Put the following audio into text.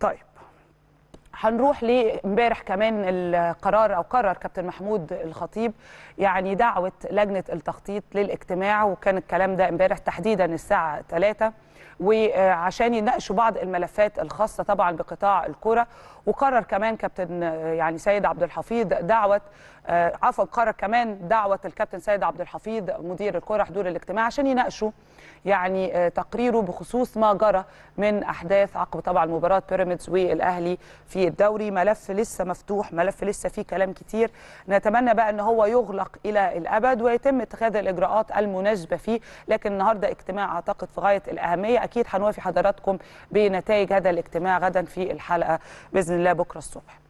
طيب هنروح لامبارح كمان القرار او قرر كابتن محمود الخطيب يعني دعوه لجنه التخطيط للاجتماع وكان الكلام ده امبارح تحديدا الساعه 3 وعشان يناقشوا بعض الملفات الخاصه طبعا بقطاع الكره وقرر كمان كابتن يعني سيد عبد الحفيظ دعوه آه، عفوا قرر كمان دعوه الكابتن سيد عبد الحفيظ مدير الكره حضور الاجتماع عشان يناقشوا يعني آه، تقريره بخصوص ما جرى من احداث عقب طبعا مباراه بيراميدز والاهلي في الدوري ملف لسه مفتوح ملف لسه فيه كلام كتير نتمنى بقى ان هو يغلق الى الابد ويتم اتخاذ الاجراءات المناسبه فيه لكن النهارده اجتماع اعتقد في غايه الاهميه الوطنيه اكيد هنوافي حضراتكم بنتائج هذا الاجتماع غدا في الحلقه باذن الله بكره الصبح